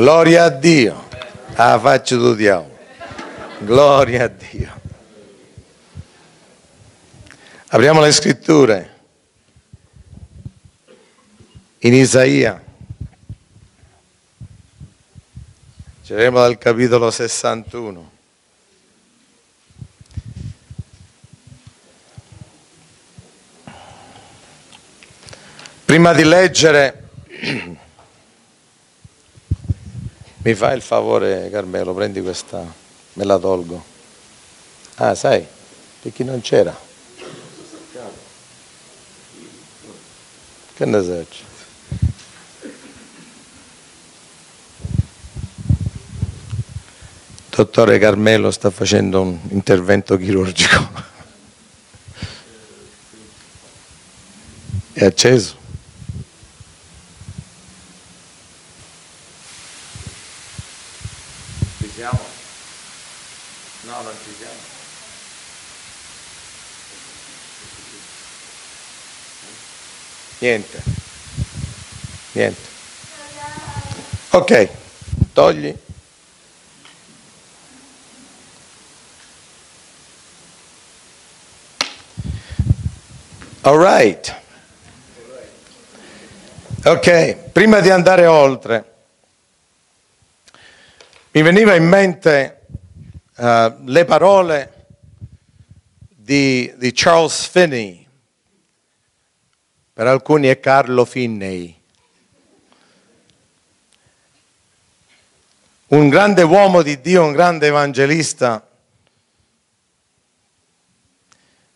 Gloria a Dio, alla ah, faccia del diavolo. Gloria a Dio. Apriamo le scritture. In Isaia. Ceremo dal capitolo 61. Prima di leggere Mi fai il favore, Carmelo, prendi questa, me la tolgo. Ah, sai, per chi non c'era. Che ne serve? dottore Carmelo sta facendo un intervento chirurgico. È acceso? Niente. Niente. Ok, togli. All right. Ok, prima di andare oltre, mi veniva in mente uh, le parole di, di Charles Finney, per alcuni è Carlo Finney. Un grande uomo di Dio, un grande evangelista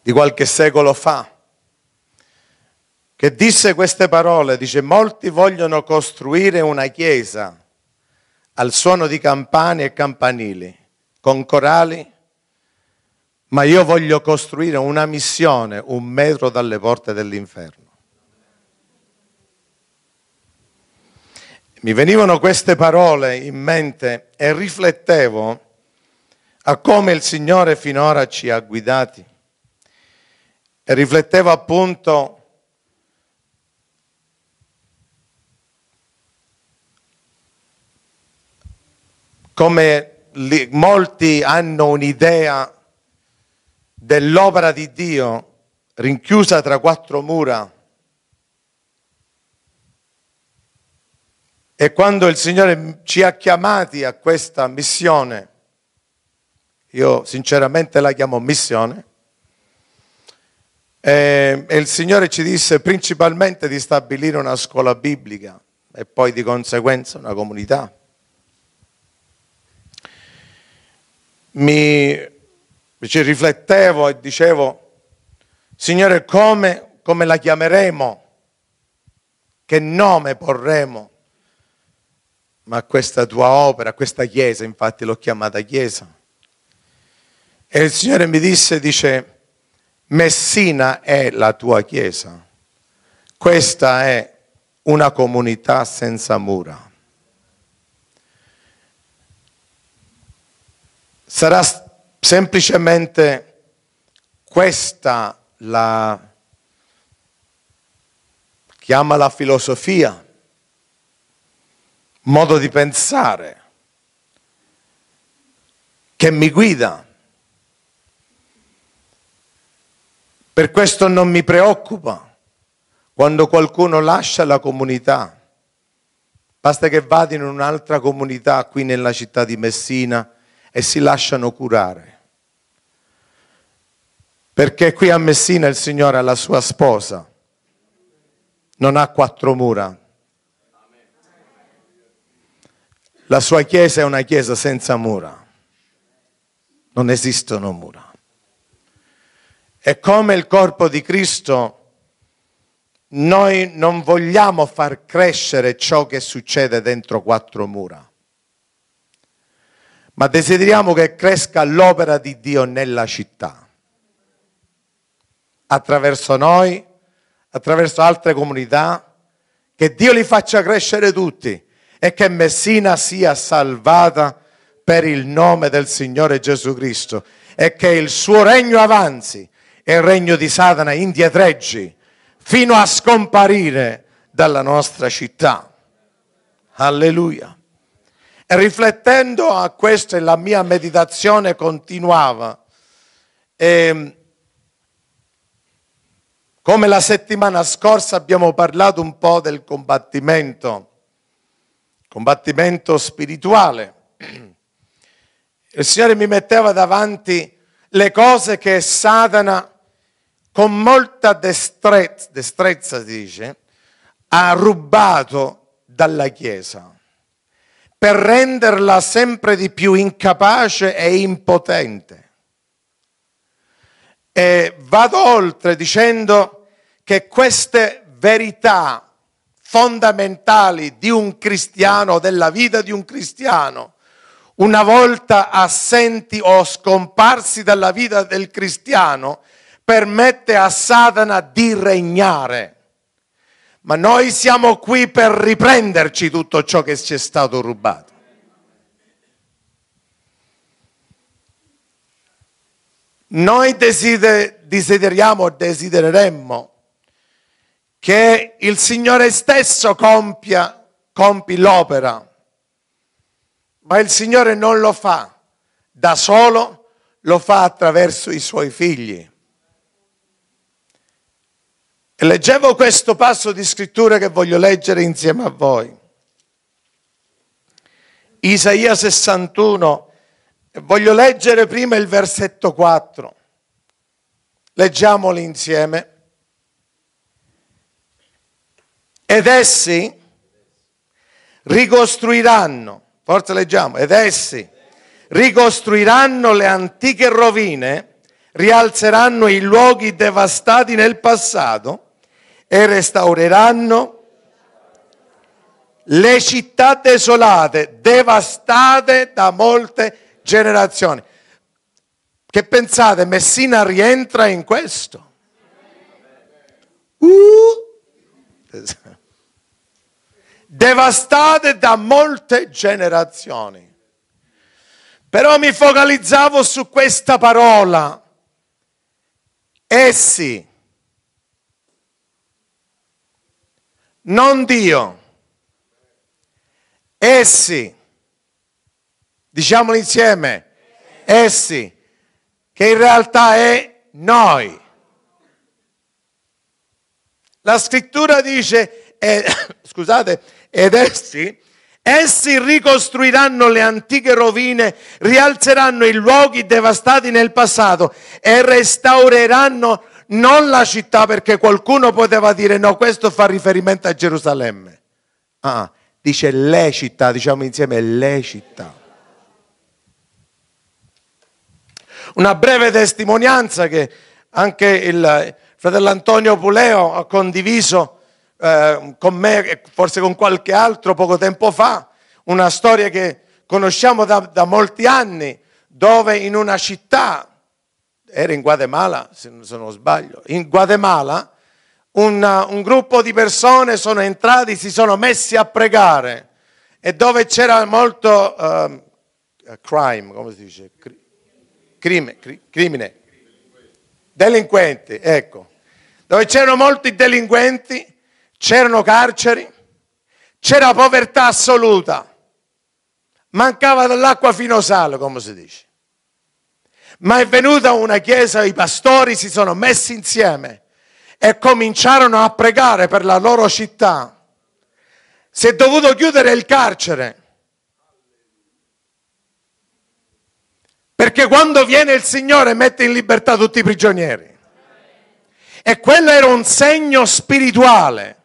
di qualche secolo fa, che disse queste parole, dice, molti vogliono costruire una chiesa al suono di campane e campanili, con corali, ma io voglio costruire una missione un metro dalle porte dell'inferno. mi venivano queste parole in mente e riflettevo a come il Signore finora ci ha guidati. E riflettevo appunto come li, molti hanno un'idea dell'opera di Dio rinchiusa tra quattro mura E quando il Signore ci ha chiamati a questa missione, io sinceramente la chiamo missione, e, il Signore ci disse principalmente di stabilire una scuola biblica e poi di conseguenza una comunità. Mi ci riflettevo e dicevo, Signore, come, come la chiameremo? Che nome porremo? ma questa tua opera, questa chiesa, infatti l'ho chiamata chiesa. E il Signore mi disse, dice, Messina è la tua chiesa, questa è una comunità senza mura. Sarà semplicemente questa la, chiama la filosofia, modo di pensare che mi guida. Per questo non mi preoccupa quando qualcuno lascia la comunità. Basta che vada in un'altra comunità qui nella città di Messina e si lasciano curare. Perché qui a Messina il Signore ha la sua sposa, non ha quattro mura, La sua chiesa è una chiesa senza mura. Non esistono mura. E come il corpo di Cristo, noi non vogliamo far crescere ciò che succede dentro quattro mura, ma desideriamo che cresca l'opera di Dio nella città, attraverso noi, attraverso altre comunità, che Dio li faccia crescere tutti e che Messina sia salvata per il nome del Signore Gesù Cristo e che il suo regno avanzi e il regno di Satana indietreggi fino a scomparire dalla nostra città. Alleluia. E riflettendo a questo la mia meditazione continuava. E, ehm, come la settimana scorsa abbiamo parlato un po' del combattimento combattimento spirituale. Il Signore mi metteva davanti le cose che Satana con molta destrezza, destrezza si dice, ha rubato dalla Chiesa per renderla sempre di più incapace e impotente. E vado oltre dicendo che queste verità fondamentali di un cristiano, della vita di un cristiano, una volta assenti o scomparsi dalla vita del cristiano, permette a Satana di regnare. Ma noi siamo qui per riprenderci tutto ciò che ci è stato rubato. Noi desideriamo, desidereremmo che il Signore stesso compia, compi l'opera, ma il Signore non lo fa da solo, lo fa attraverso i suoi figli. E leggevo questo passo di scrittura che voglio leggere insieme a voi. Isaia 61, voglio leggere prima il versetto 4. Leggiamolo insieme. Ed essi ricostruiranno, forza leggiamo, ed essi ricostruiranno le antiche rovine, rialzeranno i luoghi devastati nel passato e restaureranno le città desolate, devastate da molte generazioni. Che pensate, Messina rientra in questo? Uh! devastate da molte generazioni. Però mi focalizzavo su questa parola. Essi, non Dio. Essi, diciamolo insieme, essi, che in realtà è noi. La scrittura dice, eh, scusate, ed essi, essi ricostruiranno le antiche rovine, rialzeranno i luoghi devastati nel passato e restaureranno non la città perché qualcuno poteva dire no, questo fa riferimento a Gerusalemme. Ah, dice le città, diciamo insieme le città. Una breve testimonianza che anche il, Fratello Antonio Puleo ha condiviso eh, con me e forse con qualche altro poco tempo fa una storia che conosciamo da, da molti anni, dove in una città, era in Guatemala se non sbaglio, in Guatemala una, un gruppo di persone sono entrati, si sono messi a pregare e dove c'era molto uh, crime, come si dice? Crime, crimine, delinquenti, ecco dove c'erano molti delinquenti, c'erano carceri, c'era povertà assoluta, mancava dell'acqua fino a sale, come si dice. Ma è venuta una chiesa, i pastori si sono messi insieme e cominciarono a pregare per la loro città. Si è dovuto chiudere il carcere. Perché quando viene il Signore mette in libertà tutti i prigionieri. E quello era un segno spirituale,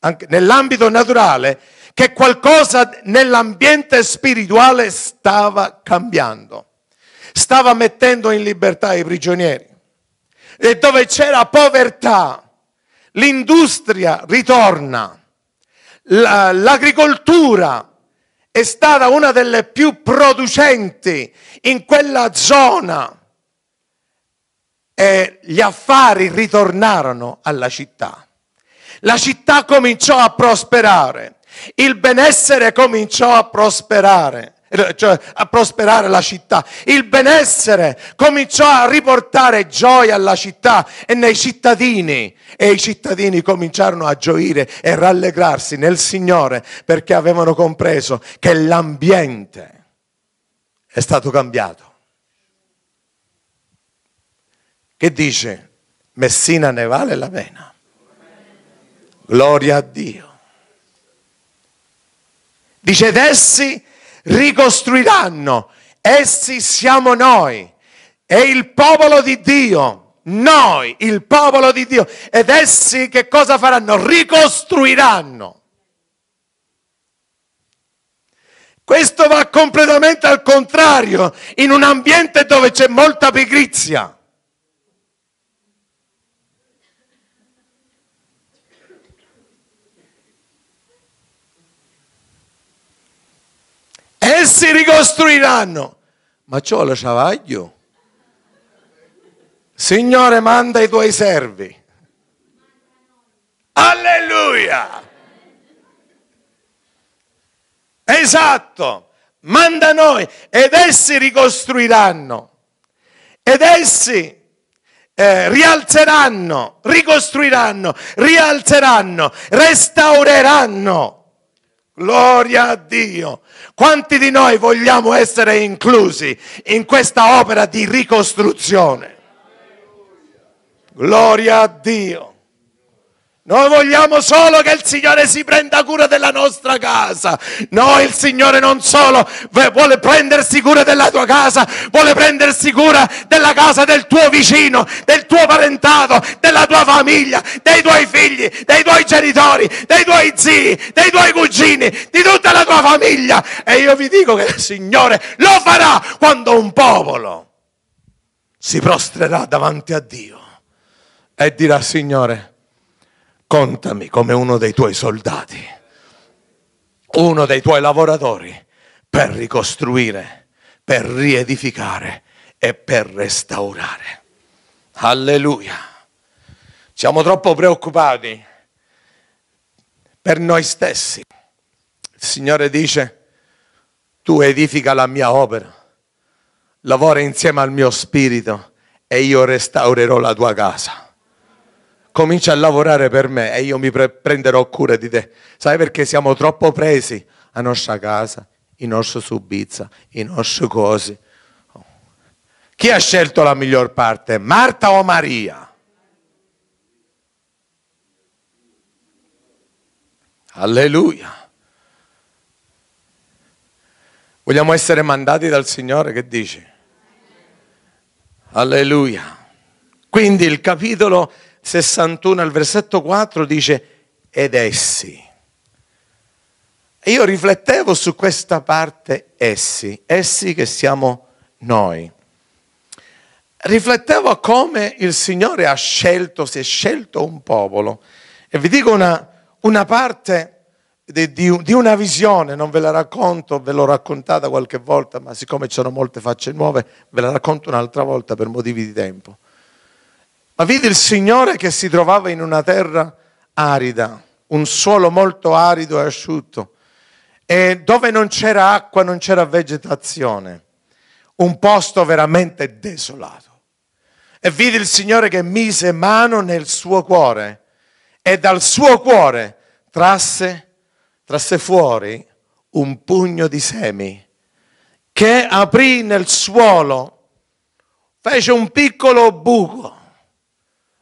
anche nell'ambito naturale, che qualcosa nell'ambiente spirituale stava cambiando, stava mettendo in libertà i prigionieri. E dove c'era povertà, l'industria ritorna, l'agricoltura è stata una delle più producenti in quella zona eh, gli affari ritornarono alla città. La città cominciò a prosperare, il benessere cominciò a prosperare eh, cioè a prosperare la città. Il benessere cominciò a riportare gioia alla città e nei cittadini. E i cittadini cominciarono a gioire e rallegrarsi nel Signore perché avevano compreso che l'ambiente è stato cambiato. che dice Messina ne vale la pena. Gloria a Dio. Dice ed essi ricostruiranno, essi siamo noi, è il popolo di Dio, noi, il popolo di Dio, ed essi che cosa faranno? Ricostruiranno. Questo va completamente al contrario in un ambiente dove c'è molta pigrizia. essi ricostruiranno. Ma ciò lo ciavaglio. Signore, manda i tuoi servi. Alleluia! Esatto, manda noi ed essi ricostruiranno, ed essi eh, rialzeranno, ricostruiranno, rialzeranno, restaureranno Gloria a Dio. Quanti di noi vogliamo essere inclusi in questa opera di ricostruzione? Gloria a Dio. Noi vogliamo solo che il Signore si prenda cura della nostra casa. No, il Signore non solo vuole prendersi cura della tua casa, vuole prendersi cura della casa del tuo vicino, del tuo parentato, della tua famiglia, dei tuoi figli, dei tuoi genitori, dei tuoi zii, dei tuoi cugini, di tutta la tua famiglia. E io vi dico che il Signore lo farà quando un popolo si prostrerà davanti a Dio e dirà, Signore, contami come uno dei tuoi soldati, uno dei tuoi lavoratori per ricostruire, per riedificare e per restaurare. Alleluia. Siamo troppo preoccupati per noi stessi. Il Signore dice, tu edifica la mia opera, lavora insieme al mio spirito e io restaurerò la tua casa comincia a lavorare per me e io mi pre- prenderò cura di te. Sai perché siamo troppo presi a nostra casa, i nostri subizza, i nostri cose. Chi ha scelto la miglior parte, Marta o Maria? Alleluia. Vogliamo essere mandati dal Signore, che dici? Alleluia. Quindi il capitolo 61 al versetto 4 dice, ed essi. E io riflettevo su questa parte, essi, essi che siamo noi. Riflettevo a come il Signore ha scelto, si è scelto un popolo. E vi dico una, una parte di, di, una visione, non ve la racconto, ve l'ho raccontata qualche volta, ma siccome c'erano molte facce nuove, ve la racconto un'altra volta per motivi di tempo. Ma vide il Signore che si trovava in una terra arida, un suolo molto arido e asciutto, e dove non c'era acqua, non c'era vegetazione, un posto veramente desolato. E vide il Signore che mise mano nel suo cuore e dal suo cuore trasse, trasse fuori un pugno di semi che aprì nel suolo, fece un piccolo buco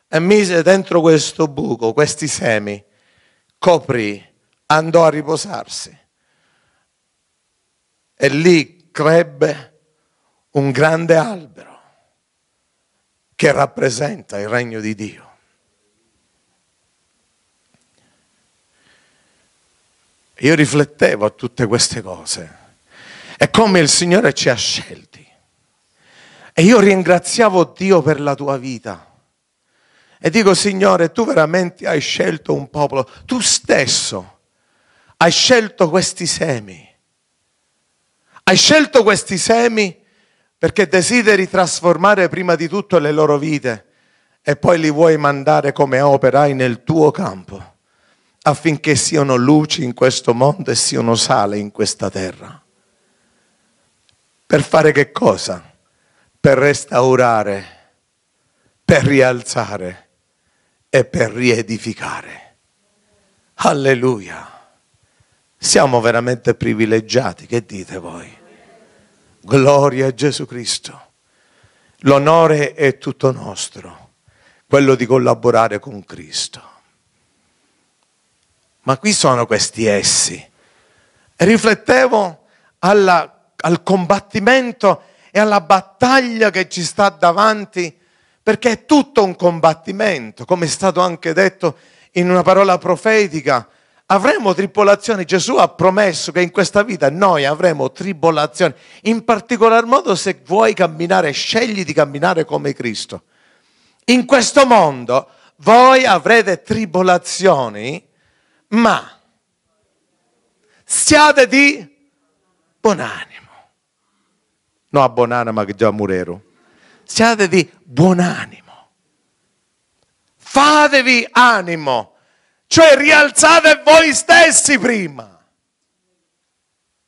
e mise dentro questo buco questi semi, coprì, andò a riposarsi e lì crebbe un grande albero che rappresenta il regno di Dio. Io riflettevo a tutte queste cose e come il Signore ci ha scelti. E io ringraziavo Dio per la tua vita. E dico, Signore, tu veramente hai scelto un popolo, tu stesso hai scelto questi semi. Hai scelto questi semi perché desideri trasformare prima di tutto le loro vite e poi li vuoi mandare come operai nel tuo campo affinché siano luci in questo mondo e siano sale in questa terra. Per fare che cosa? Per restaurare, per rialzare e per riedificare. Alleluia. Siamo veramente privilegiati, che dite voi? Gloria a Gesù Cristo. L'onore è tutto nostro, quello di collaborare con Cristo. Ma qui sono questi essi. E riflettevo alla, al combattimento e alla battaglia che ci sta davanti perché è tutto un combattimento, come è stato anche detto in una parola profetica. Avremo tribolazioni, Gesù ha promesso che in questa vita noi avremo tribolazioni, in particolar modo se vuoi camminare, scegli di camminare come Cristo. In questo mondo voi avrete tribolazioni, ma siate di buon animo. No a buon animo che già murero siate di buon animo. Fatevi animo, cioè rialzate voi stessi prima.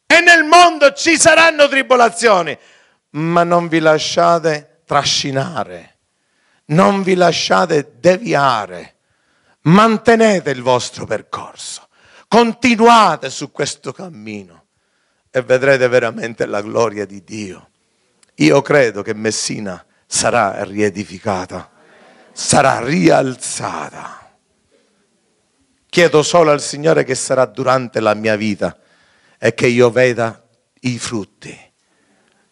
E nel mondo ci saranno tribolazioni, ma non vi lasciate trascinare, non vi lasciate deviare, mantenete il vostro percorso, continuate su questo cammino e vedrete veramente la gloria di Dio. Io credo che Messina sarà riedificata, sarà rialzata. Chiedo solo al Signore che sarà durante la mia vita e che io veda i frutti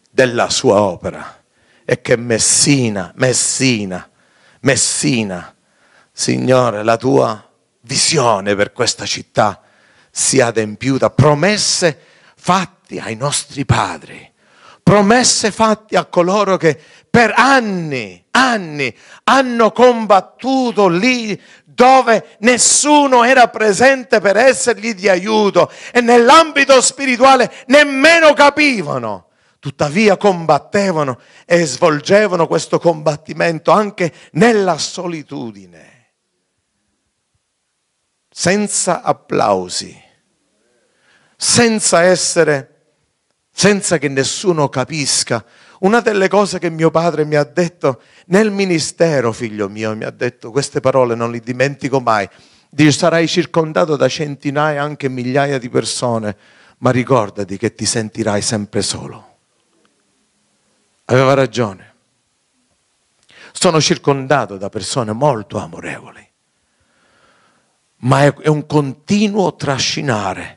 della sua opera e che Messina, Messina, Messina, Signore, la tua visione per questa città sia adempiuta, promesse fatte ai nostri padri, promesse fatte a coloro che per anni, anni hanno combattuto lì dove nessuno era presente per essergli di aiuto e nell'ambito spirituale nemmeno capivano. Tuttavia combattevano e svolgevano questo combattimento anche nella solitudine, senza applausi, senza essere, senza che nessuno capisca una delle cose che mio padre mi ha detto nel ministero, figlio mio, mi ha detto queste parole, non le dimentico mai. Dice, sarai circondato da centinaia, anche migliaia di persone, ma ricordati che ti sentirai sempre solo. Aveva ragione. Sono circondato da persone molto amorevoli, ma è un continuo trascinare.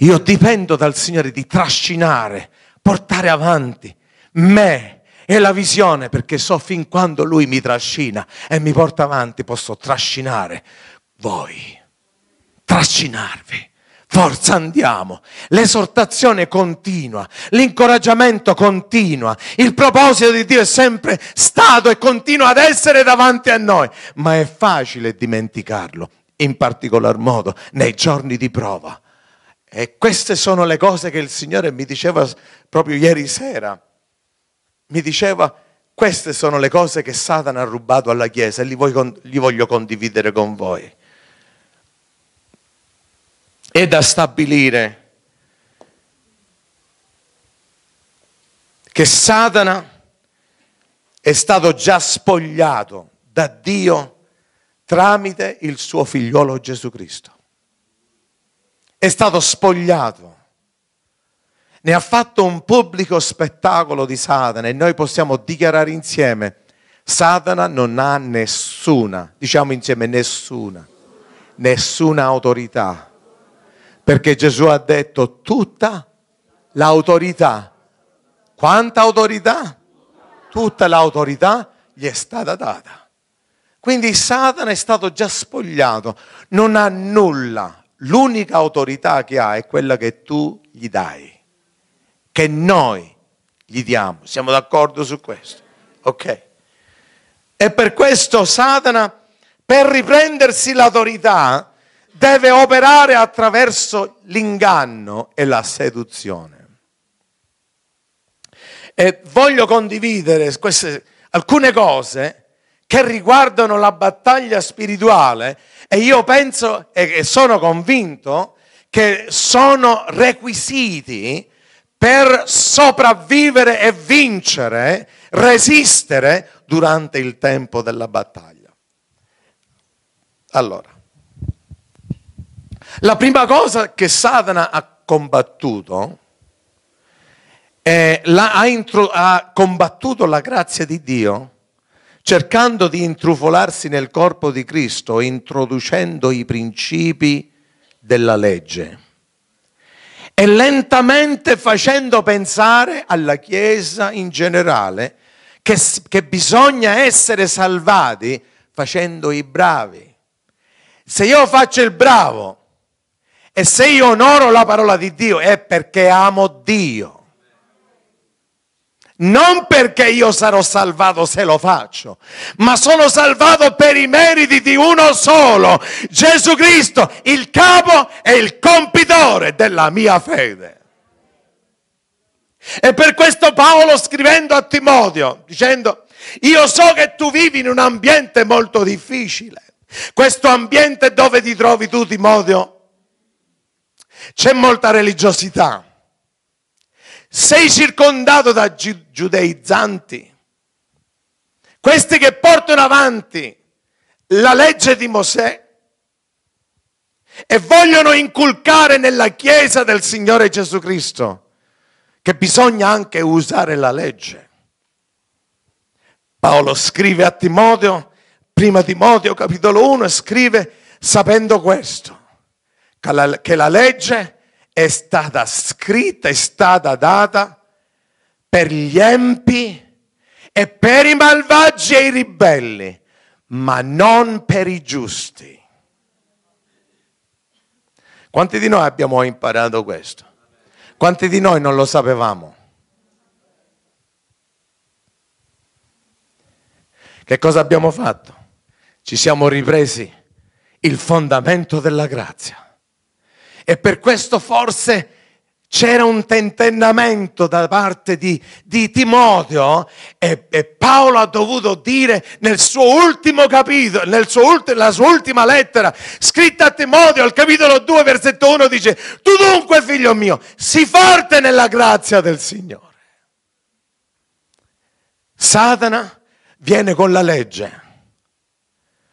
Io dipendo dal Signore di trascinare portare avanti me e la visione, perché so fin quando Lui mi trascina e mi porta avanti, posso trascinare voi, trascinarvi. Forza, andiamo. L'esortazione continua, l'incoraggiamento continua, il proposito di Dio è sempre stato e continua ad essere davanti a noi, ma è facile dimenticarlo, in particolar modo nei giorni di prova e queste sono le cose che il Signore mi diceva proprio ieri sera. Mi diceva, queste sono le cose che Satana ha rubato alla Chiesa e li voglio, condividere con voi. È da stabilire che Satana è stato già spogliato da Dio tramite il suo figliolo Gesù Cristo è stato spogliato. Ne ha fatto un pubblico spettacolo di Satana e noi possiamo dichiarare insieme, Satana non ha nessuna, diciamo insieme nessuna, nessuna autorità. Perché Gesù ha detto tutta l'autorità. Quanta autorità? Tutta l'autorità gli è stata data. Quindi Satana è stato già spogliato, non ha nulla l'unica autorità che ha è quella che tu gli dai, che noi gli diamo. Siamo d'accordo su questo? Ok. E per questo Satana, per riprendersi l'autorità, deve operare attraverso l'inganno e la seduzione. E voglio condividere queste, alcune cose che riguardano la battaglia spirituale e io penso e sono convinto che sono requisiti per sopravvivere e vincere, resistere durante il tempo della battaglia. Allora, la prima cosa che Satana ha combattuto è la, ha, intro, ha combattuto la grazia di Dio cercando di intrufolarsi nel corpo di Cristo, introducendo i principi della legge e lentamente facendo pensare alla Chiesa in generale che, che bisogna essere salvati facendo i bravi. Se io faccio il bravo e se io onoro la parola di Dio è perché amo Dio. Non perché io sarò salvato se lo faccio, ma sono salvato per i meriti di uno solo, Gesù Cristo, il capo e il compitore della mia fede. E per questo Paolo scrivendo a Timodio, dicendo, io so che tu vivi in un ambiente molto difficile, questo ambiente dove ti trovi tu Timodio, c'è molta religiosità sei circondato da giudeizzanti, questi che portano avanti la legge di Mosè e vogliono inculcare nella Chiesa del Signore Gesù Cristo che bisogna anche usare la legge. Paolo scrive a Timoteo, prima Timoteo capitolo 1, e scrive sapendo questo, che la legge è stata scritta, è stata data per gli empi e per i malvagi e i ribelli, ma non per i giusti. Quanti di noi abbiamo imparato questo? Quanti di noi non lo sapevamo? Che cosa abbiamo fatto? Ci siamo ripresi il fondamento della grazia. E per questo forse c'era un tentennamento da parte di, di Timoteo eh? e, e, Paolo ha dovuto dire nel suo ultimo capitolo, nella sua ultima lettera, scritta a Timoteo, al capitolo 2, versetto 1, dice, tu dunque figlio mio, sii forte nella grazia del Signore. Satana viene con la legge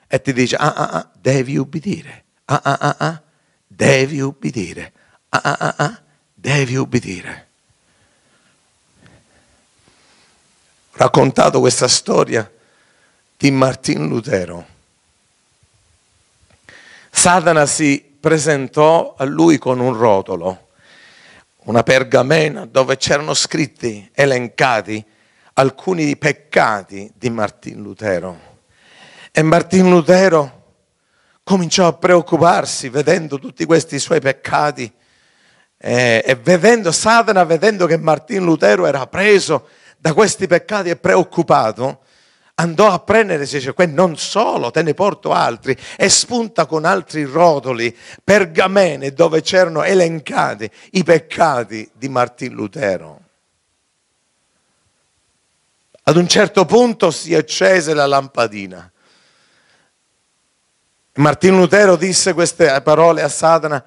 e ti dice, ah, ah, ah, devi ubbidire, ah, ah, ah, ah, devi ubbidire. Ah, ah, ah, ah, devi ubbidire. Ho raccontato questa storia di Martin Lutero. Satana si presentò a lui con un rotolo, una pergamena dove c'erano scritti, elencati, alcuni peccati di Martin Lutero. E Martin Lutero cominciò a preoccuparsi vedendo tutti questi suoi peccati eh, e vedendo Satana, vedendo che Martin Lutero era preso da questi peccati e preoccupato, andò a prendere dice, cioè, non solo, te ne porto altri, e spunta con altri rotoli, pergamene dove c'erano elencati i peccati di Martin Lutero. Ad un certo punto si accese la lampadina Martino Lutero disse queste parole a Satana,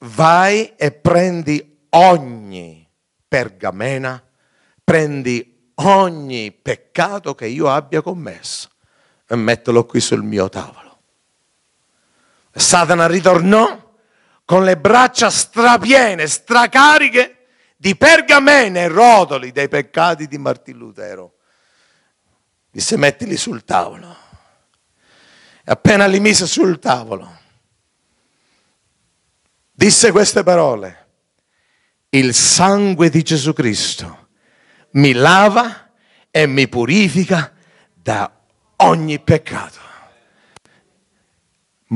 vai e prendi ogni pergamena, prendi ogni peccato che io abbia commesso e mettilo qui sul mio tavolo. Satana ritornò con le braccia strapiene, stracariche di pergamene e rotoli dei peccati di Martino Lutero. Disse mettili sul tavolo appena li mise sul tavolo, disse queste parole, il sangue di Gesù Cristo mi lava e mi purifica da ogni peccato.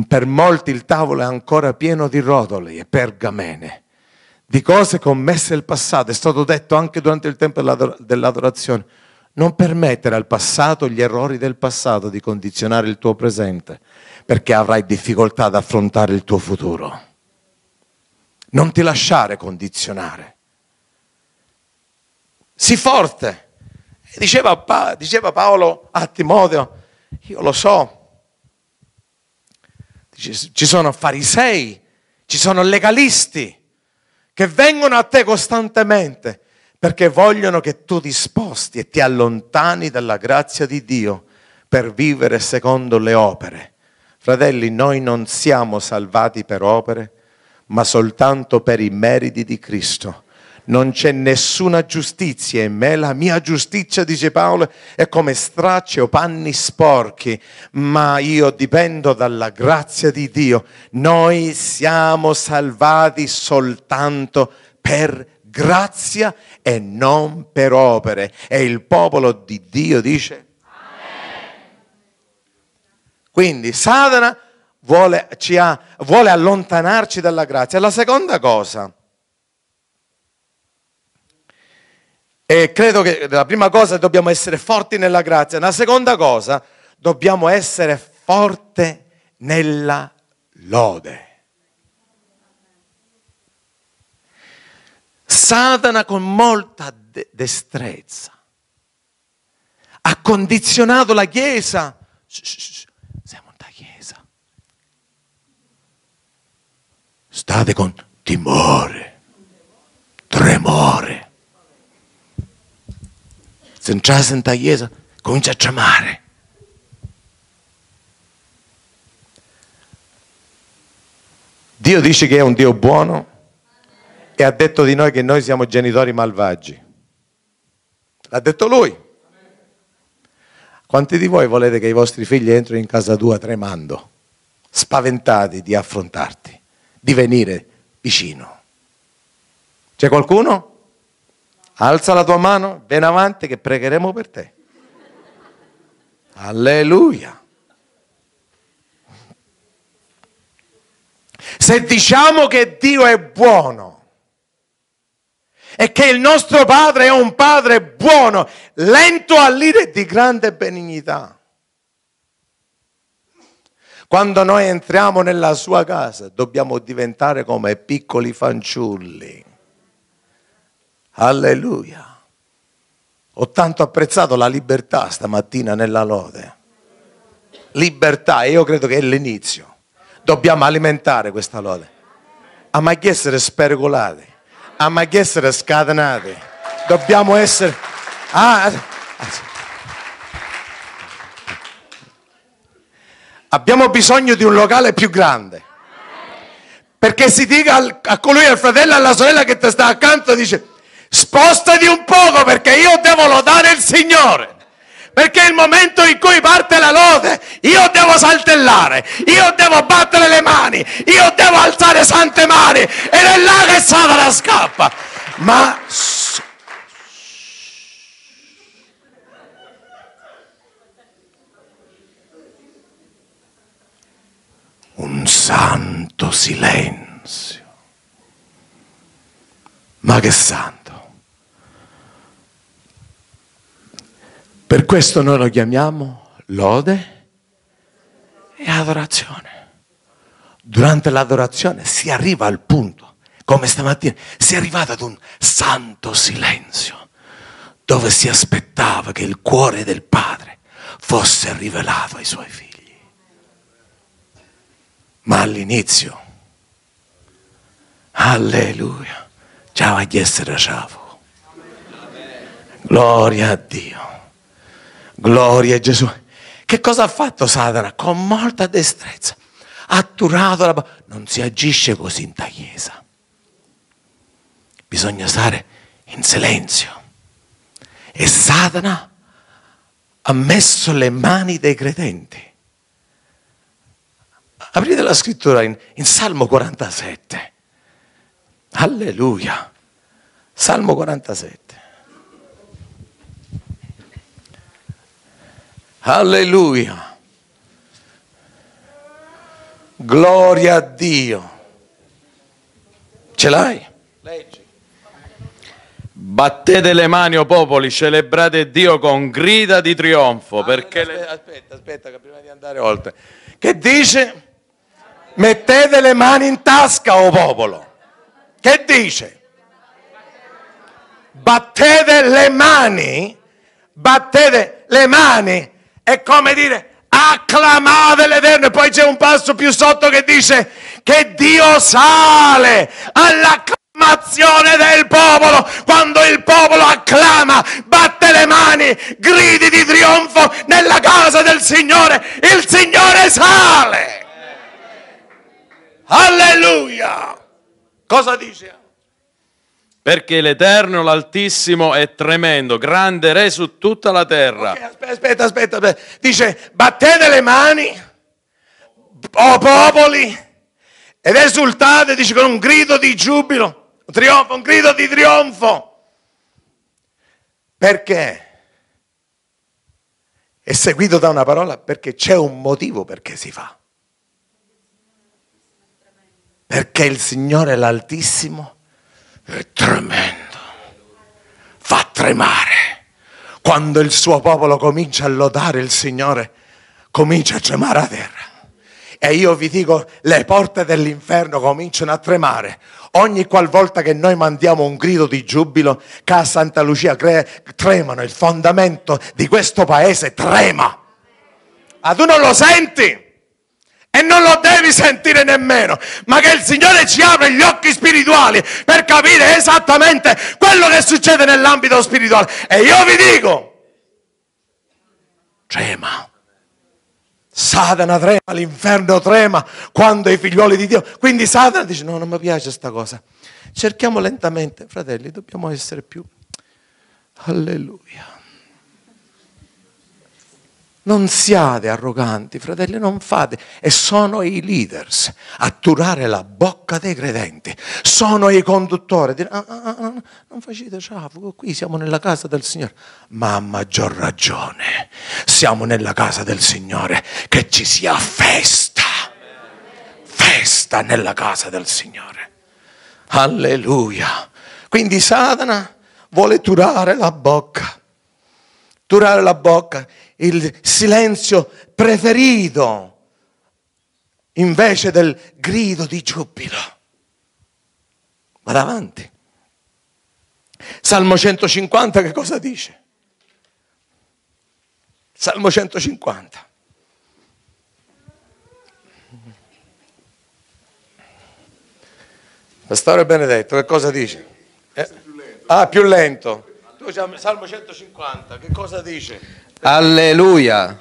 Per molti il tavolo è ancora pieno di rotoli e pergamene, di cose commesse nel passato, è stato detto anche durante il tempo dell'adorazione non permettere al passato, gli errori del passato, di condizionare il tuo presente, perché avrai difficoltà ad affrontare il tuo futuro. Non ti lasciare condizionare. Sii forte. Diceva, pa- diceva Paolo a ah, Timoteo, io lo so, ci sono farisei, ci sono legalisti che vengono a te costantemente perché vogliono che tu disposti e ti allontani dalla grazia di Dio per vivere secondo le opere. Fratelli, noi non siamo salvati per opere, ma soltanto per i meriti di Cristo. Non c'è nessuna giustizia in me, la mia giustizia, dice Paolo, è come stracce o panni sporchi, ma io dipendo dalla grazia di Dio. Noi siamo salvati soltanto per grazia e non per opere. E il popolo di Dio dice... Quindi Satana vuole, ha, vuole, allontanarci dalla grazia. La seconda cosa, e credo che la prima cosa dobbiamo essere forti nella grazia, la seconda cosa dobbiamo essere forti nella lode. Satana con molta de- destrezza ha condizionato la Chiesa. Shh, shh, Siamo una Chiesa. State con timore, tremore. Se entrate in Chiesa comincia a tremare. Dio dice che è un Dio buono, e ha detto di noi che noi siamo genitori malvagi. L'ha detto lui. Quanti di voi volete che i vostri figli entrino in casa tua tremando, spaventati di affrontarti, di venire vicino? C'è qualcuno? Alza la tua mano, ven avanti che pregheremo per te. Alleluia. Se diciamo che Dio è buono, è che il nostro Padre è un Padre buono, lento all'ire e di grande benignità. Quando noi entriamo nella sua casa dobbiamo diventare come piccoli fanciulli. Alleluia. Ho tanto apprezzato la libertà stamattina nella lode. Libertà, io credo che è l'inizio. Dobbiamo alimentare questa lode. A mai essere spergolati Ah, ma che essere scatenati. Dobbiamo essere... Ah, ah, abbiamo bisogno di un locale più grande. Perché si dica al, a colui, al fratello, alla sorella che ti sta accanto, dice spostati un poco perché io devo lodare il Signore. Perché il momento in cui parte la lode, io devo saltellare, io devo battere le mani, io devo alzare sante mani ed è là che la scappa. Ma un santo silenzio. Ma che santo! Per questo noi lo chiamiamo lode e adorazione. Durante l'adorazione si arriva al punto, come stamattina, si è arrivato ad un santo silenzio, dove si aspettava che il cuore del Padre fosse rivelato ai suoi figli. Ma all'inizio, alleluia, ciao a essere ciao. Gloria a Dio. Gloria a Gesù. Che cosa ha fatto Satana? Con molta destrezza ha turato la... Non si agisce così in ta chiesa. Bisogna stare in silenzio. E Satana ha messo le mani dei credenti. Aprite la scrittura in, in Salmo 47. Alleluia. Salmo 47. Alleluia. Gloria a Dio. Ce l'hai? Leggi. Battete le mani, o popoli, celebrate Dio con grida di trionfo. Ah, perché aspetta, le... aspetta, aspetta, che prima di andare oltre. Che dice? Mettete le mani in tasca, o popolo. Che dice? Battete le mani, battete le mani è come dire acclamate l'Eterno e poi c'è un passo più sotto che dice che Dio sale all'acclamazione del popolo. Quando il popolo acclama, batte le mani, gridi di trionfo nella casa del Signore, il Signore sale. Alleluia! Cosa dice? Perché l'Eterno, l'Altissimo, è tremendo, grande re su tutta la terra. Okay, aspetta, aspetta, aspetta. Dice, battete le mani, o oh popoli, ed esultate, dice, con un grido di giubilo, un, trionfo, un grido di trionfo. Perché? È seguito da una parola perché c'è un motivo perché si fa. Perché il Signore l'Altissimo è è tremendo, fa tremare. Quando il suo popolo comincia a lodare il Signore, comincia a tremare a terra. E io vi dico, le porte dell'inferno cominciano a tremare. Ogni qualvolta che noi mandiamo un grido di giubilo, casa Santa Lucia crea, tremano, il fondamento di questo paese trema. Ma ah, tu non lo senti? e non lo devi sentire nemmeno, ma che il Signore ci apre gli occhi spirituali per capire esattamente quello che succede nell'ambito spirituale. E io vi dico, trema. Satana trema, l'inferno trema quando i figlioli di Dio. Quindi Satana dice no, non mi piace questa cosa. Cerchiamo lentamente, fratelli, dobbiamo essere più. Alleluia. Non siate arroganti, fratelli, non fate. E sono i leaders a turare la bocca dei credenti. Sono i conduttori. Dire, ah, ah, ah, ah, non facete traffico, qui siamo nella casa del Signore. Ma a maggior ragione, siamo nella casa del Signore. Che ci sia festa. Festa nella casa del Signore. Alleluia. Quindi Satana vuole turare la bocca. Turare la bocca il silenzio preferito invece del grido di giubilo. Vada avanti. Salmo 150 che cosa dice? Salmo 150. Pastore Benedetto, che cosa dice? Eh? Ah, più lento. Tu, Salmo 150, che cosa dice? Alleluia.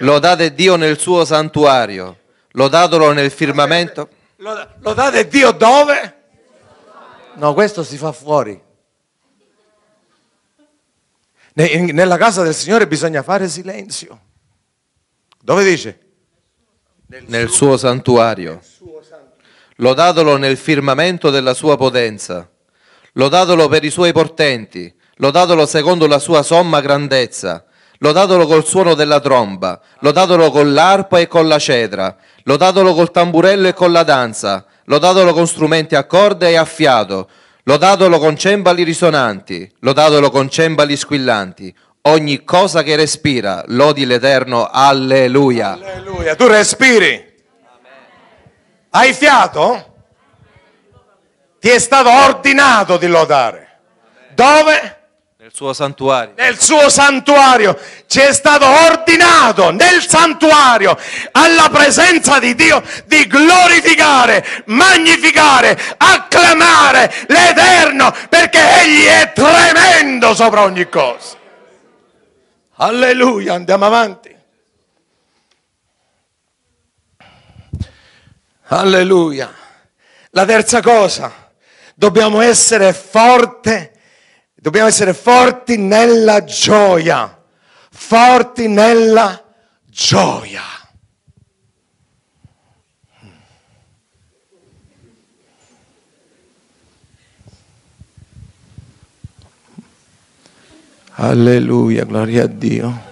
Lodate Dio nel suo santuario. Lodatelo nel firmamento. Lodate Dio dove? No, questo si fa fuori. Nella casa del Signore bisogna fare silenzio. Dove dice? Nel, suo, santuario. Nel Lodatelo nel firmamento della sua potenza. Lodatelo per i suoi portenti. Lodatelo secondo la sua somma grandezza Lodatelo col suono della tromba, lodatelo con l'arpa e con la cetra, lodatelo col tamburello e con la danza, lodatelo con strumenti a corde e a fiato, lodatelo con cembali risonanti, lodatelo con cembali squillanti. Ogni cosa che respira, lodi l'Eterno, alleluia. Alleluia, tu respiri. Hai fiato? Ti è stato ordinato di lodare. Dove? Nel suo santuario. Nel suo santuario. Ci è stato ordinato nel santuario, alla presenza di Dio, di glorificare, magnificare, acclamare l'Eterno, perché Egli è tremendo sopra ogni cosa. Alleluia, andiamo avanti. Alleluia. La terza cosa, dobbiamo essere forti Dobbiamo essere forti nella gioia, forti nella gioia. Alleluia, gloria a Dio.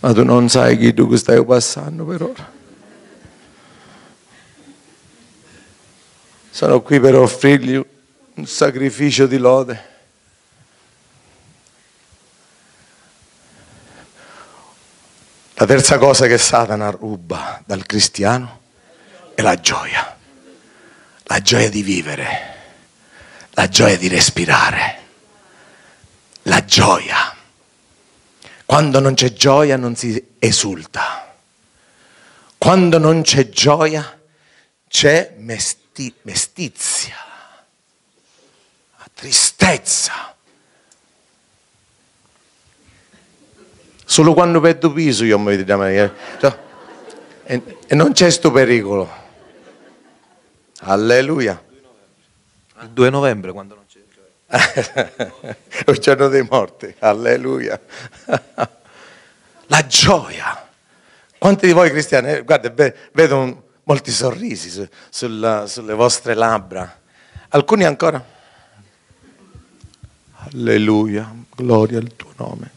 Ma tu non sai chi tu stai passando per ora. Sono qui per offrirgli un sacrificio di lode. La terza cosa che Satana ruba dal cristiano è la gioia, la gioia di vivere, la gioia di respirare, la gioia. Quando non c'è gioia non si esulta. Quando non c'è gioia c'è mesti mestizia tristezza. Solo quando perdo peso io mi vedo da Cioè, e, non c'è questo pericolo. Alleluia. Il 2 novembre quando non c'è il giorno dei morti. Alleluia. La gioia. Quanti di voi cristiani, eh, guarda, vedo molti sorrisi sulla, sulle vostre labbra. Alcuni ancora Alleluia, gloria al tuo nome.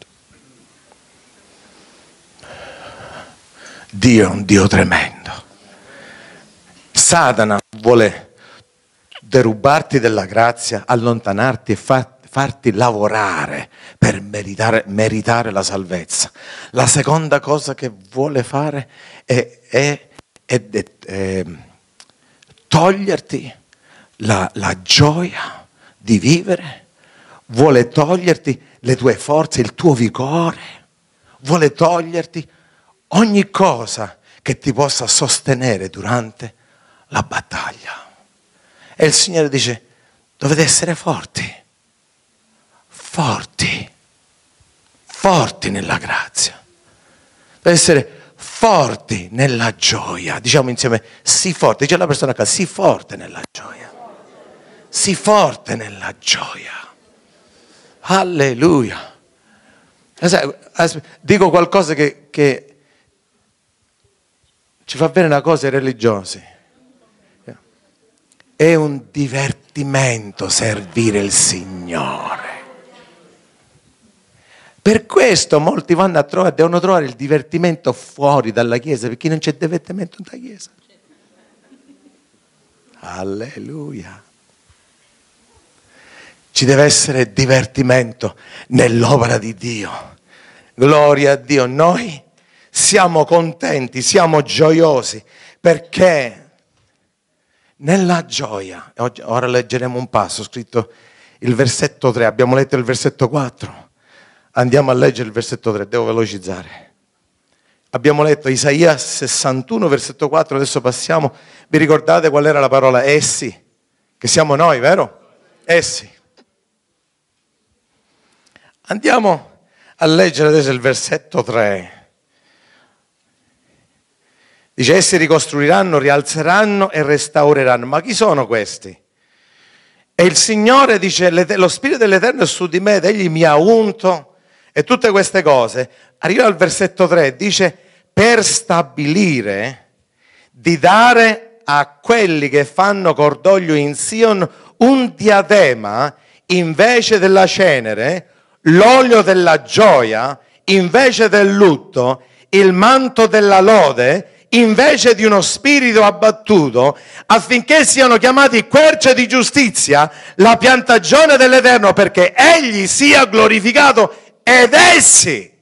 Dio è un Dio tremendo. Satana vuole derubarti della grazia, allontanarti e farti farti lavorare per meritare, meritare, la salvezza. La seconda cosa che vuole fare è, è, è, è toglierti la, la gioia di vivere vuole toglierti le tue forze, il tuo vigore, vuole toglierti ogni cosa che ti possa sostenere durante la battaglia. E il Signore dice, dovete essere forti, forti, forti nella grazia, dovete essere forti nella gioia, diciamo insieme, sii forte, dice la persona che sii forte nella gioia, sii forte nella gioia. Alleluia. Eh, dico qualcosa che, che ci fa bene una cosa religiosa. È un divertimento servire il Signore. Per questo molti vanno a trovare, devono trovare il divertimento fuori dalla Chiesa, perché non c'è divertimento nella Chiesa. Alleluia. Ci deve essere divertimento nell'opera di Dio. Gloria a Dio. Noi siamo contenti, siamo gioiosi perché nella gioia, ora leggeremo un passo scritto il versetto 3, abbiamo letto il versetto 4, andiamo a leggere il versetto 3, devo velocizzare. Abbiamo letto Isaia 61, versetto 4, adesso passiamo. Vi ricordate qual era la parola? Essi, che siamo noi, vero? Essi. Andiamo a leggere adesso il versetto 3. Dice, essi ricostruiranno, rialzeranno e restaureranno. Ma chi sono questi? E il Signore dice, lo Spirito dell'Eterno è su di me ed egli mi ha unto e tutte queste cose. Arriva al versetto 3, dice, per stabilire di dare a quelli che fanno cordoglio in Sion un diadema invece della cenere, l'olio della gioia invece del lutto, il manto della lode invece di uno spirito abbattuto, affinché siano chiamati querce di giustizia, la piantagione dell'Eterno, perché egli sia glorificato ed essi.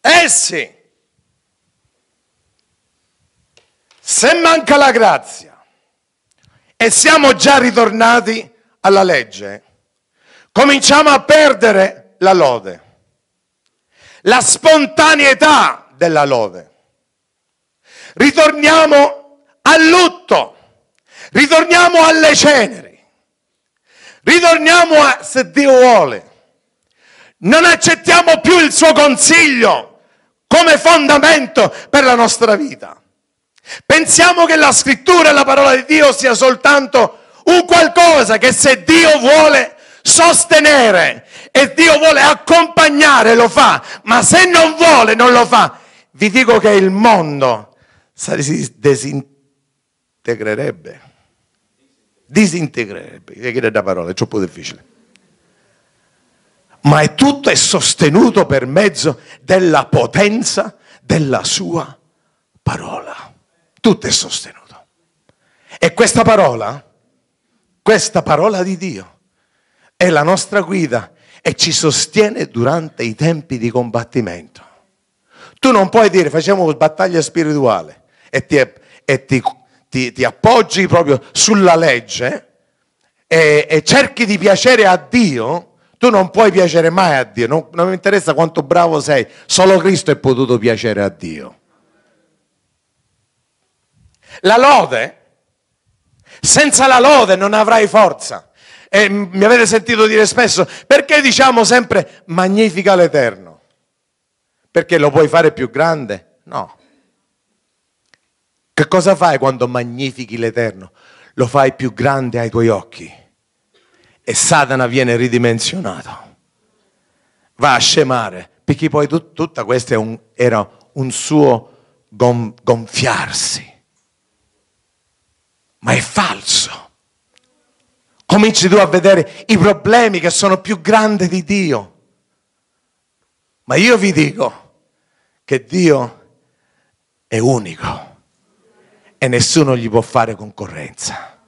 Essi. Se manca la grazia e siamo già ritornati alla legge, cominciamo a perdere la lode, la spontaneità della lode. Ritorniamo al lutto, ritorniamo alle ceneri, ritorniamo a se Dio vuole. Non accettiamo più il suo consiglio come fondamento per la nostra vita. Pensiamo che la scrittura e la parola di Dio sia soltanto un qualcosa che se Dio vuole sostenere e Dio vuole accompagnare, lo fa, ma se non vuole non lo fa. Vi dico che il mondo si disintegrerebbe. Disintegrerebbe, che è la parola, è troppo difficile. Ma è tutto è sostenuto per mezzo della potenza della sua parola. Tutto è sostenuto. E questa parola, questa parola di Dio, è la nostra guida e ci sostiene durante i tempi di combattimento. Tu non puoi dire facciamo battaglia spirituale e ti, e ti, ti, ti appoggi proprio sulla legge eh, e, e, cerchi di piacere a Dio, tu non puoi piacere mai a Dio, non, non mi interessa quanto bravo sei, solo Cristo è potuto piacere a Dio. La lode, senza la lode non avrai forza e mi avete sentito dire spesso, perché diciamo sempre magnifica l'Eterno? Perché lo puoi fare più grande? No. Che cosa fai quando magnifichi l'Eterno? Lo fai più grande ai tuoi occhi e Satana viene ridimensionato, va a scemare, perché poi tut- tutta questa un, era un suo gonfiarsi. Ma è falso. Cominci tu a vedere i problemi che sono più grandi di Dio. Ma io vi dico che Dio è unico e nessuno gli può fare concorrenza.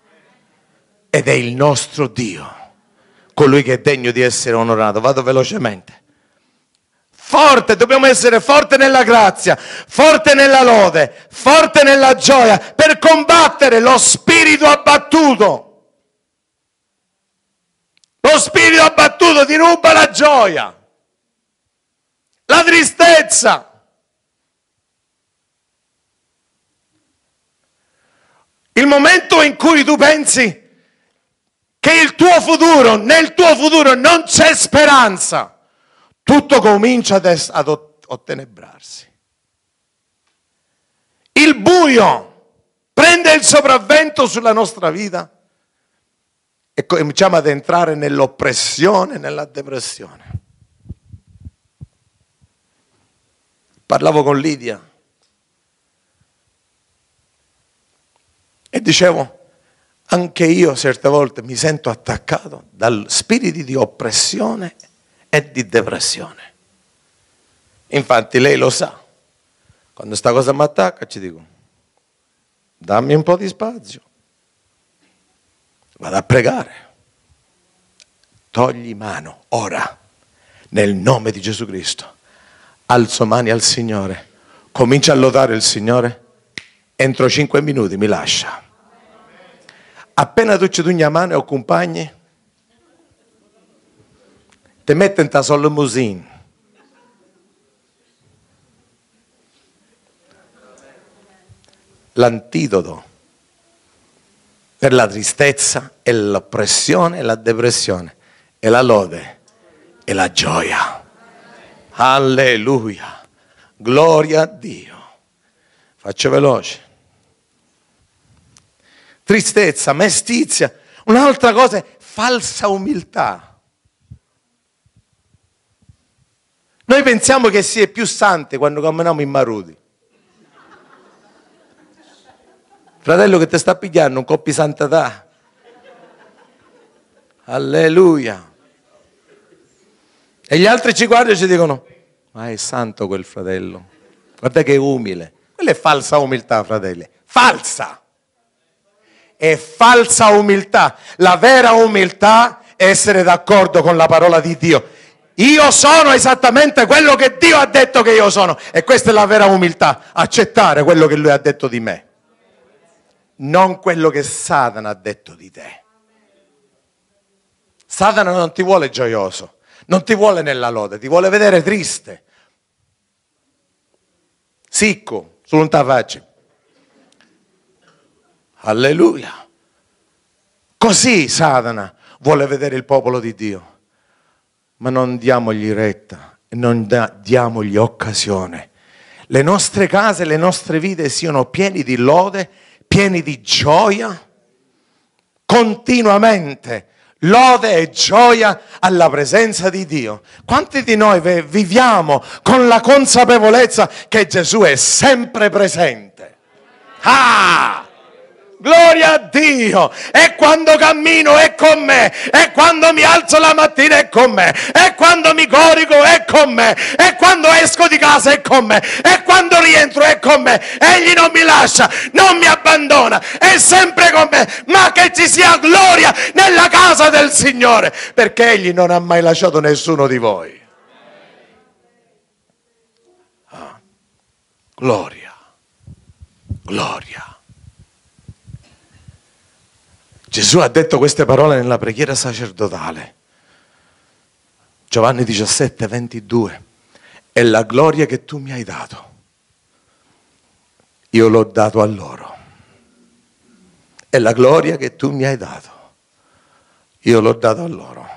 Ed è il nostro Dio, colui che è degno di essere onorato. Vado velocemente. Forte, dobbiamo essere forte nella grazia, forte nella lode, forte nella gioia per combattere lo spirito abbattuto. Lo spirito abbattuto ti ruba la gioia, la tristezza. Il momento in cui tu pensi che il tuo futuro, nel tuo futuro non c'è speranza, tutto comincia ad, es- ad ottenebrarsi. Il buio prende il sopravvento sulla nostra vita e cominciamo ad entrare nell'oppressione, nella depressione. Parlavo con Lidia e dicevo, anche io certe volte mi sento attaccato da spiriti di oppressione e di depressione. Infatti lei lo sa, quando sta cosa mi attacca ci dico, dammi un po' di spazio, Vado a pregare. Togli mano, ora, nel nome di Gesù Cristo. Alzo mani al Signore. Comincia a lodare il Signore. Entro cinque minuti mi lascia. Appena tu ci una mano o compagni, ti mette in tasso limousine. L'antidoto per la tristezza e l'oppressione e la depressione e la lode e la gioia. Alleluia. Gloria a Dio. Faccio veloce. Tristezza, mestizia. Un'altra cosa è falsa umiltà. Noi pensiamo che si è più sante quando camminiamo in marudi. Fratello che ti sta pigliando un coppi da Alleluia. E gli altri ci guardano e ci dicono, ma è santo quel fratello. Guarda che umile. Quella è falsa umiltà, fratelli. Falsa. È falsa umiltà. La vera umiltà è essere d'accordo con la parola di Dio. Io sono esattamente quello che Dio ha detto che io sono. E questa è la vera umiltà, accettare quello che Lui ha detto di me non quello che Satana ha detto di te. Satana non ti vuole gioioso, non ti vuole nella lode, ti vuole vedere triste, sicco, sull'unta faccia. Alleluia. Così Satana vuole vedere il popolo di Dio, ma non diamogli retta, non diamogli occasione. Le nostre case, le nostre vite siano piene di lode pieni di gioia, continuamente lode e gioia alla presenza di Dio. Quanti di noi viviamo con la consapevolezza che Gesù è sempre presente? Ah! Gloria a Dio. E quando cammino è con me. E quando mi alzo la mattina è con me. E quando mi corico è con me. E quando esco di casa è con me. E quando rientro è con me. Egli non mi lascia, non mi abbandona. È sempre con me. Ma che ci sia gloria nella casa del Signore. Perché Egli non ha mai lasciato nessuno di voi. Ah. Gloria. Gloria. Gesù ha detto queste parole nella preghiera sacerdotale. Giovanni 17, 22. È la gloria che tu mi hai dato. Io l'ho dato a loro. È la gloria che tu mi hai dato. Io l'ho dato a loro.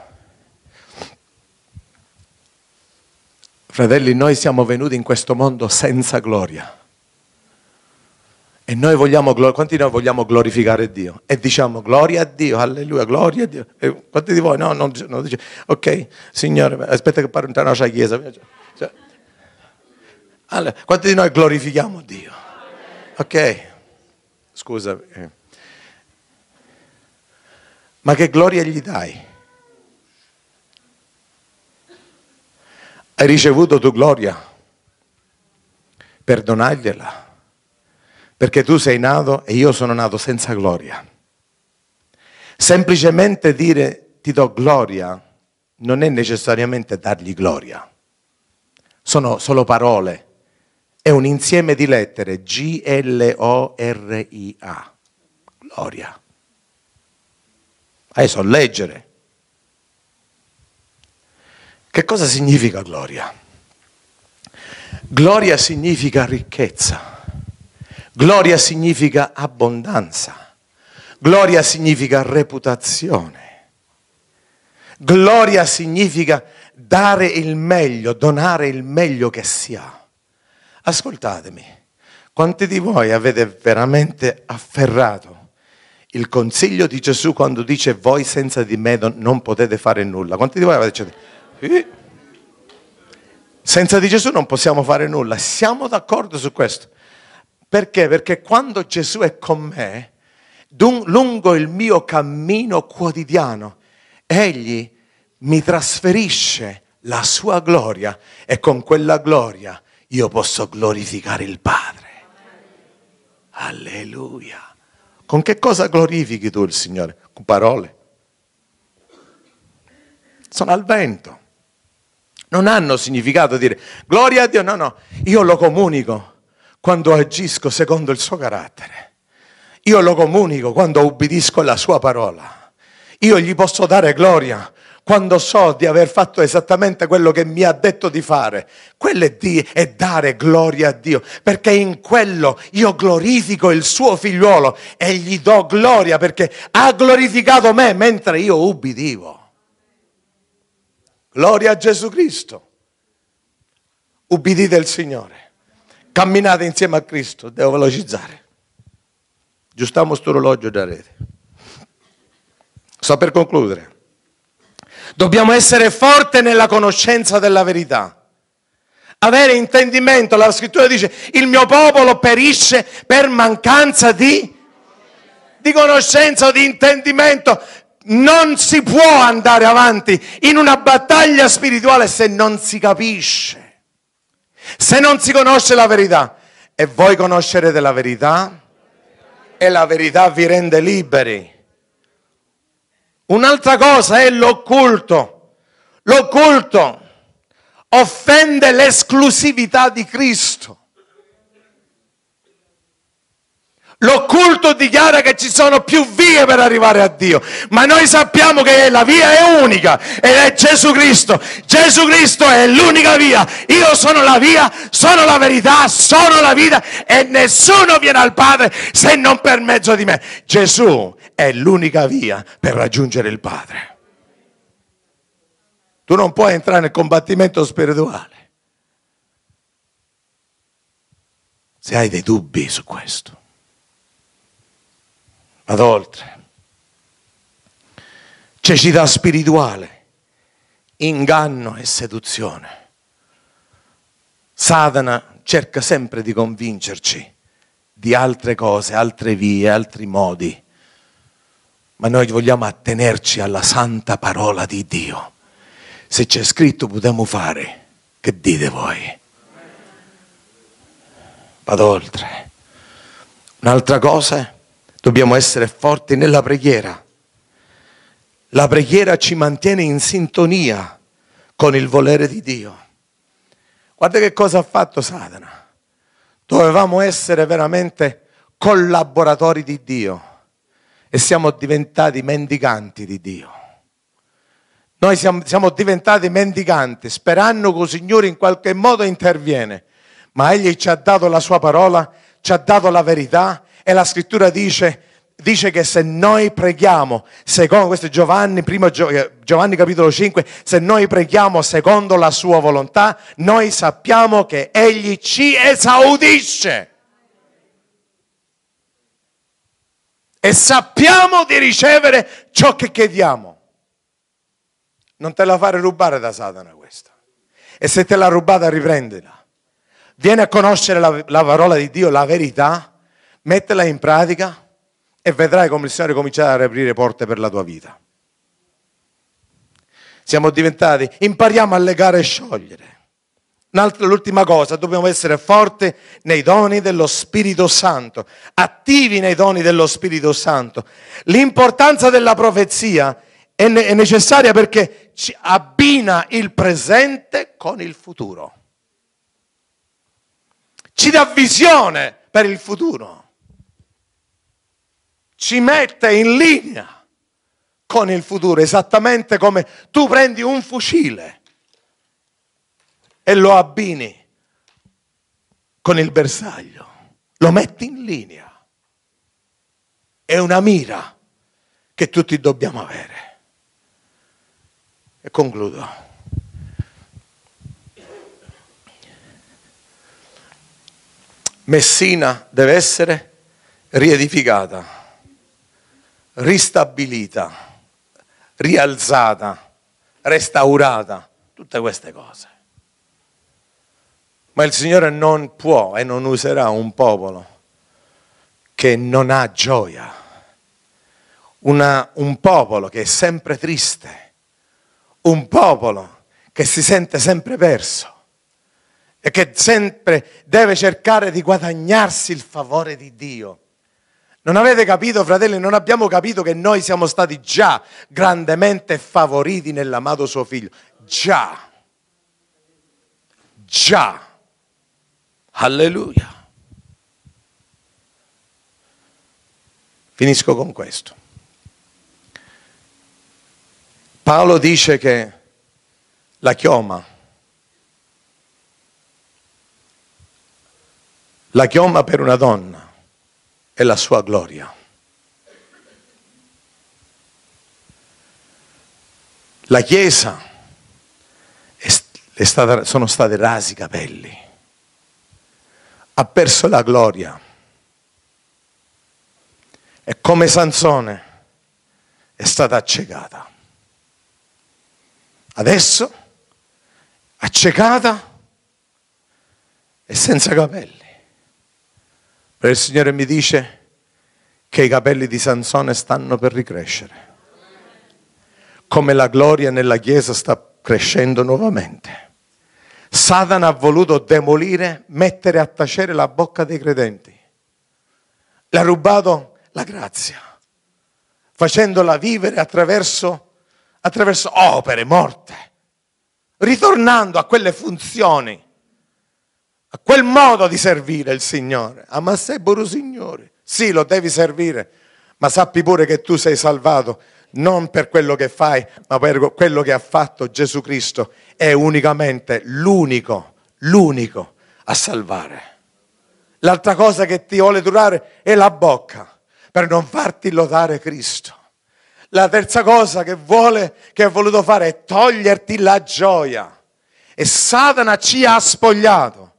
Fratelli, noi siamo venuti in questo mondo senza gloria. E noi vogliamo, quanti di noi vogliamo glorificare Dio? E diciamo gloria a Dio, alleluia, gloria a Dio. E quanti di voi no? Non, non dice, ok, Signore, aspetta che parlo un'altra nostra chiesa. Cioè, allora, quanti di noi glorifichiamo Dio? Ok, scusa. Eh. Ma che gloria gli dai? Hai ricevuto tu gloria? Perdonagliela. Perché tu sei nato e io sono nato senza gloria. Semplicemente dire ti do gloria non è necessariamente dargli gloria. Sono solo parole. È un insieme di lettere G-L-O-R-I-A. Gloria. Adesso leggere. Che cosa significa gloria? Gloria significa ricchezza. Gloria significa abbondanza. Gloria significa reputazione. Gloria significa dare il meglio, donare il meglio che si ha. Ascoltatemi, quanti di voi avete veramente afferrato il consiglio di Gesù quando dice voi senza di me non potete fare nulla? Quanti di voi avete detto, eh? senza di Gesù non possiamo fare nulla? Siamo d'accordo su questo? Perché? Perché quando Gesù è con me, lungo il mio cammino quotidiano, Egli mi trasferisce la sua gloria e con quella gloria io posso glorificare il Padre. Alleluia. Con che cosa glorifichi tu il Signore? Con parole. Sono al vento. Non hanno significato dire gloria a Dio, no, no, io lo comunico quando agisco secondo il suo carattere. Io lo comunico quando ubbidisco la sua parola. Io gli posso dare gloria quando so di aver fatto esattamente quello che mi ha detto di fare. Quello è, di, è dare gloria a Dio, perché in quello io glorifico il suo figliuolo e gli do gloria perché ha glorificato me mentre io ubbidivo. Gloria a Gesù Cristo. Ubbidite il Signore. Camminate insieme a Cristo, devo velocizzare. Giustiamo sto orologio da rete. Sto per concludere. Dobbiamo essere forti nella conoscenza della verità. Avere intendimento, la scrittura dice, il mio popolo perisce per mancanza di, di conoscenza di intendimento. Non si può andare avanti in una battaglia spirituale se non si capisce. Se non si conosce la verità e voi conoscerete la verità e la verità vi rende liberi. Un'altra cosa è l'occulto. L'occulto offende l'esclusività di Cristo. L'occulto dichiara che ci sono più vie per arrivare a Dio, ma noi sappiamo che la via è unica ed è Gesù Cristo. Gesù Cristo è l'unica via. Io sono la via, sono la verità, sono la vita e nessuno viene al Padre se non per mezzo di me. Gesù è l'unica via per raggiungere il Padre. Tu non puoi entrare nel combattimento spirituale. Se hai dei dubbi su questo ad oltre. Cecità spirituale, inganno e seduzione. Satana cerca sempre di convincerci di altre cose, altre vie, altri modi, ma noi vogliamo attenerci alla santa parola di Dio. Se c'è scritto potremmo fare, che dite voi? Vado oltre. Un'altra cosa è... Dobbiamo essere forti nella preghiera. La preghiera ci mantiene in sintonia con il volere di Dio. Guarda che cosa ha fatto Satana. Dovevamo essere veramente collaboratori di Dio e siamo diventati mendicanti di Dio. Noi siamo, siamo diventati mendicanti sperando che il Signore in qualche modo interviene, ma Egli ci ha dato la sua parola, ci ha dato la verità e la scrittura dice, dice che se noi preghiamo, secondo questo è Giovanni, eh, Giovanni capitolo 5, se noi preghiamo secondo la sua volontà, noi sappiamo che egli ci esaudisce. E sappiamo di ricevere ciò che chiediamo. Non te la fare rubare da Satana questa. E se te l'ha rubata riprendila. Vieni a conoscere la, la parola di Dio, la verità Mettila in pratica e vedrai come il Signore comincerà a aprire porte per la tua vita. Siamo diventati, impariamo a legare e sciogliere. L'ultima cosa, dobbiamo essere forti nei doni dello Spirito Santo, attivi nei doni dello Spirito Santo. L'importanza della profezia è, ne- è necessaria perché ci abbina il presente con il futuro. Ci dà visione per il futuro ci mette in linea con il futuro, esattamente come tu prendi un fucile e lo abbini con il bersaglio, lo metti in linea. È una mira che tutti dobbiamo avere. E concludo. Messina deve essere riedificata ristabilita, rialzata, restaurata, tutte queste cose. Ma il Signore non può e non userà un popolo che non ha gioia, Una, un popolo che è sempre triste, un popolo che si sente sempre perso e che sempre deve cercare di guadagnarsi il favore di Dio non avete capito, fratelli, non abbiamo capito che noi siamo stati già grandemente favoriti nell'amato suo figlio. Già. Già. Alleluia. Finisco con questo. Paolo dice che la chioma, la chioma per una donna e la sua gloria. La Chiesa stata, sono state rasi i capelli, ha perso la gloria. E come Sansone è stata accecata. Adesso, accecata e senza capelli. E il Signore mi dice che i capelli di Sansone stanno per ricrescere, come la gloria nella Chiesa sta crescendo nuovamente. Satana ha voluto demolire, mettere a tacere la bocca dei credenti. Le ha rubato la grazia, facendola vivere attraverso, attraverso opere morte, ritornando a quelle funzioni a quel modo di servire il Signore. Ah, ma sei pure Signore. Sì, lo devi servire, ma sappi pure che tu sei salvato non per quello che fai, ma per quello che ha fatto Gesù Cristo. È unicamente l'unico, l'unico a salvare. L'altra cosa che ti vuole durare è la bocca per non farti lodare Cristo. La terza cosa che vuole, che ha voluto fare è toglierti la gioia. E Satana ci ha spogliato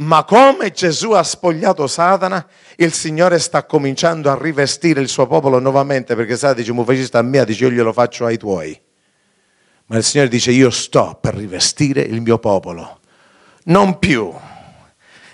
ma come Gesù ha spogliato Satana, il Signore sta cominciando a rivestire il suo popolo nuovamente, perché Satana dice, mu facesti a me, dice, io glielo faccio ai tuoi. Ma il Signore dice, io sto per rivestire il mio popolo. Non più.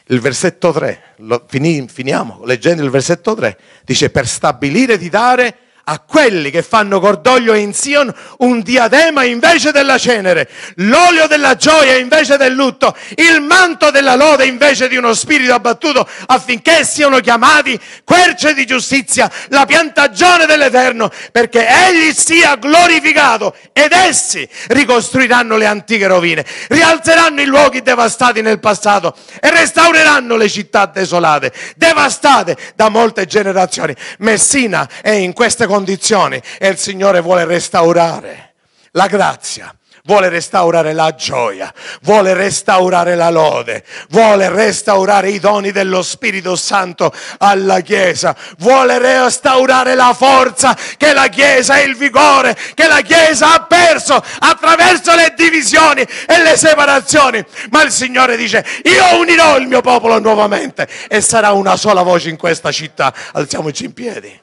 Il versetto 3, lo, finiamo leggendo il versetto 3, dice, per stabilire di dare a quelli che fanno cordoglio in Sion un diadema invece della cenere, l'olio della gioia invece del lutto, il manto della lode invece di uno spirito abbattuto, affinché siano chiamati querce di giustizia, la piantagione dell'Eterno, perché egli sia glorificato ed essi ricostruiranno le antiche rovine, rialzeranno i luoghi devastati nel passato e restaureranno le città desolate, devastate da molte generazioni. Messina è in queste condizioni condizioni e il Signore vuole restaurare la grazia vuole restaurare la gioia, vuole restaurare la lode, vuole restaurare i doni dello Spirito Santo alla Chiesa, vuole restaurare la forza che la Chiesa e il vigore che la Chiesa ha perso attraverso le divisioni e le separazioni. Ma il Signore dice, io unirò il mio popolo nuovamente e sarà una sola voce in questa città. Alziamoci in piedi.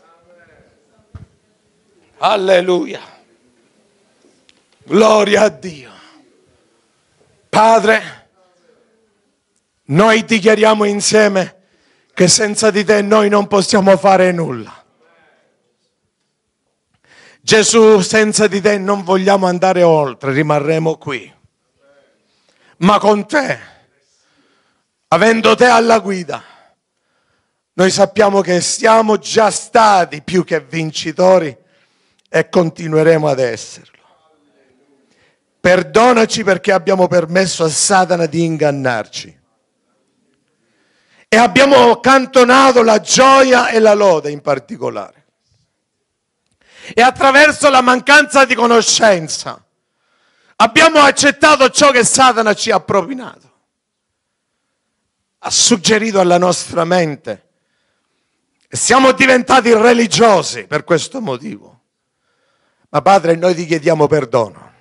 Alleluia. Gloria a Dio. Padre, noi dichiariamo insieme che senza di te noi non possiamo fare nulla. Gesù, senza di te non vogliamo andare oltre, rimarremo qui. Ma con te, avendo te alla guida, noi sappiamo che siamo già stati più che vincitori e continueremo ad esserlo. Perdonaci perché abbiamo permesso a Satana di ingannarci. E abbiamo cantonato la gioia e la lode in particolare. E attraverso la mancanza di conoscenza abbiamo accettato ciò che Satana ci ha propinato. Ha suggerito alla nostra mente. E siamo diventati religiosi per questo motivo. Ma Padre, noi ti chiediamo perdono,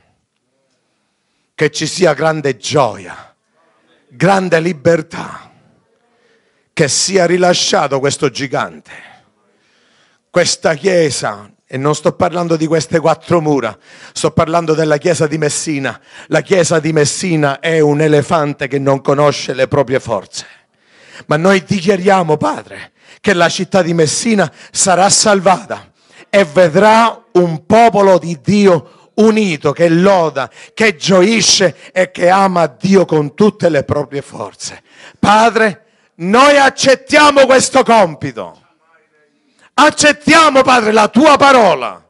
che ci sia grande gioia, grande libertà, che sia rilasciato questo gigante, questa chiesa e non sto parlando di queste quattro mura, sto parlando della chiesa di Messina. La chiesa di Messina è un elefante che non conosce le proprie forze. Ma noi dichiariamo, Padre, che la città di Messina sarà salvata e vedrà un popolo di Dio unito che loda, che gioisce e che ama Dio con tutte le proprie forze. Padre, noi accettiamo questo compito. Accettiamo, Padre, la tua parola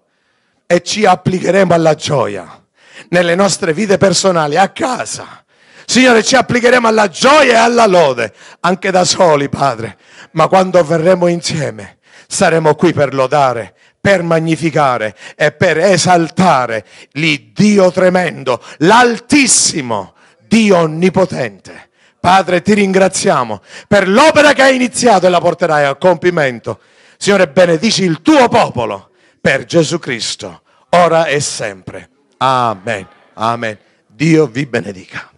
e ci applicheremo alla gioia nelle nostre vite personali, a casa. Signore, ci applicheremo alla gioia e alla lode, anche da soli, Padre, ma quando verremo insieme saremo qui per lodare per magnificare e per esaltare l'Iddio tremendo, l'Altissimo, Dio Onnipotente. Padre, ti ringraziamo per l'opera che hai iniziato e la porterai a compimento. Signore, benedici il tuo popolo per Gesù Cristo, ora e sempre. Amen. Amen. Dio vi benedica.